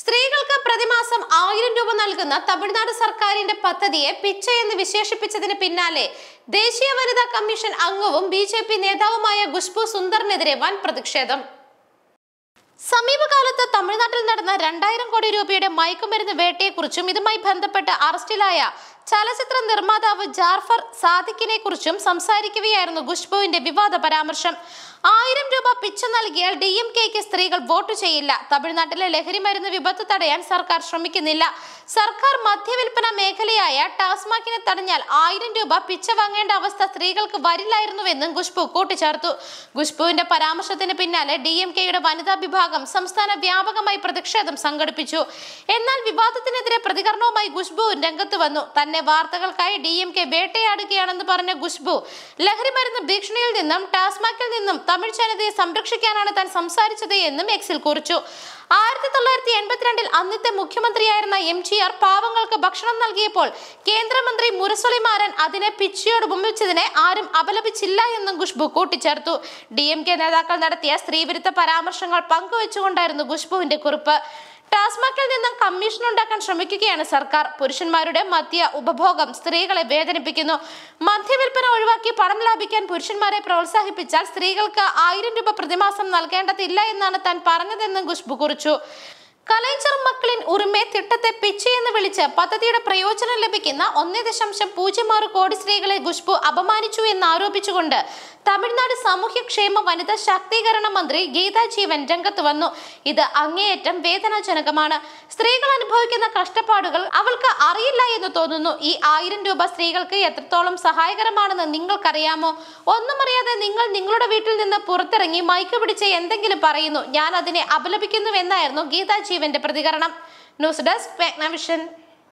സ്ത്രീകൾക്ക് പ്രതിമാസം ആയിരം രൂപ നൽകുന്ന തമിഴ്നാട് സർക്കാരിന്റെ പദ്ധതിയെ പിച്ചയെന്ന് എന്ന് വിശേഷിപ്പിച്ചതിന് പിന്നാലെ ദേശീയ വനിതാ കമ്മീഷൻ അംഗവും ബി ജെ പി നേതാവുമായ ഖുഷ്ബു സുന്ദറിനെതിരെ വൻ പ്രതിഷേധം സമീപകാലത്ത് തമിഴ്നാട്ടിൽ നടന്ന രണ്ടായിരം കോടി രൂപയുടെ മയക്കുമരുന്ന് വേട്ടയെക്കുറിച്ചും ഇതുമായി ബന്ധപ്പെട്ട് അറസ്റ്റിലായ ചലച്ചിത്ര നിർമ്മാതാവ് ജാർഫർ സാദിഖിനെ കുറിച്ചും സംസാരിക്കുകയായിരുന്നു ഖുഷ്ബുവിന്റെ വിവാദ പരാമർശം ആയിരം രൂപ പിച്ച് നൽകിയാൽ ഡി എം കെക്ക് സ്ത്രീകൾ വോട്ട് ചെയ്യില്ല തമിഴ്നാട്ടിലെ ലഹരി മരുന്ന് വിപത്ത് തടയാൻ സർക്കാർ ശ്രമിക്കുന്നില്ല സർക്കാർ മദ്യവിൽപ്പന മേഖലയായ ടാസ്മാക്കിനെ തടഞ്ഞാൽ ആയിരം രൂപ പിച്ച വാങ്ങേണ്ട അവസ്ഥ സ്ത്രീകൾക്ക് വരില്ലായിരുന്നുവെന്നും ഖുഷ്ബു കൂട്ടിച്ചേർത്തു ഖുഷ്ബുവിന്റെ പരാമർശത്തിന് പിന്നാലെ ഡി എം കെയുടെ വനിതാ വിഭാഗം സംസ്ഥാന വ്യാപകമായി പ്രതിഷേധം സംഘടിപ്പിച്ചു എന്നാൽ വിവാദത്തിനെതിരെ പ്രതികരണവുമായി ഖുഷ്ബു രംഗത്ത് വന്നു തന്നെ തന്നെ വാർത്തകൾക്കായി ഡി എം കെ വേട്ടയാടുകയാണെന്ന് പറഞ്ഞ ഖുഷ്ബു ലഹരിമരുന്ന് ഭീഷണിയിൽ നിന്നും ടാസ്മാക്കിൽ നിന്നും തമിഴ് ജനതയെ സംരക്ഷിക്കാനാണ് താൻ സംസാരിച്ചത് എന്നും എക്സിൽ കുറിച്ചു ആയിരത്തി തൊള്ളായിരത്തി എൺപത്തിരണ്ടിൽ അന്നത്തെ മുഖ്യമന്ത്രിയായിരുന്ന എം ജി ആർ പാവങ്ങൾക്ക് ഭക്ഷണം നൽകിയപ്പോൾ കേന്ദ്രമന്ത്രി മുരസൊളിമാരൻ അതിനെ പിച്ചയോട് ഉപമിച്ചതിനെ ആരും അപലപിച്ചില്ല എന്നും ഖുഷ്ബു കൂട്ടിച്ചേർത്തു ഡി എം കെ നേതാക്കൾ നടത്തിയ സ്ത്രീവിരുദ്ധ പരാമർശങ്ങൾ പങ്കുവച്ചുകൊണ്ടായിരുന്നു ഖുഷ്ബുവിന്റെ കുറിപ്പ് ടാസ്മാക്കിൽ നിന്നും കമ്മീഷൻ ഉണ്ടാക്കാൻ ശ്രമിക്കുകയാണ് സർക്കാർ പുരുഷന്മാരുടെ മദ്യ ഉപഭോഗം സ്ത്രീകളെ വേദനിപ്പിക്കുന്നു മദ്യവിൽപ്പന ഒഴിവാക്കി പണം ലാഭിക്കാൻ പുരുഷന്മാരെ പ്രോത്സാഹിപ്പിച്ചാൽ സ്ത്രീകൾക്ക് ആയിരം രൂപ പ്രതിമാസം നൽകേണ്ടതില്ല എന്നാണ് താൻ പറഞ്ഞതെന്നും ഖുഷ്ബു കുറിച്ചു കലൈഞ്ചർ മക്കളിൻ ഉറുമെ തിട്ടത്തെ പിച്ചി എന്ന് വിളിച്ച് പദ്ധതിയുടെ പ്രയോജനം ലഭിക്കുന്ന ഒന്നേ ദശാംശം പൂജ്യം ആറ് കോടി സ്ത്രീകളെ ഖുഷ്ബു അപമാനിച്ചു എന്നാരോപിച്ചുകൊണ്ട് തമിഴ്നാട് സാമൂഹ്യക്ഷേമ വനിതാ ശാക്തീകരണ മന്ത്രി ഗീതാ ജീവൻ രംഗത്ത് വന്നു ഇത് അങ്ങേയറ്റം വേദനാജനകമാണ് സ്ത്രീകൾ അനുഭവിക്കുന്ന കഷ്ടപ്പാടുകൾ അവൾക്ക് അറിയില്ല എന്ന് തോന്നുന്നു ഈ ആയിരം രൂപ സ്ത്രീകൾക്ക് എത്രത്തോളം സഹായകരമാണെന്ന് നിങ്ങൾക്കറിയാമോ ഒന്നും അറിയാതെ നിങ്ങൾ നിങ്ങളുടെ വീട്ടിൽ നിന്ന് പുറത്തിറങ്ങി മൈക്ക് പിടിച്ച് എന്തെങ്കിലും പറയുന്നു ഞാൻ അതിനെ അപലപിക്കുന്നുവെന്നായിരുന്നു ഗീതാ ജീവൻ ശിവന്റെ പ്രതികരണം ന്യൂസ് ഡെസ്ക് വിഷൻ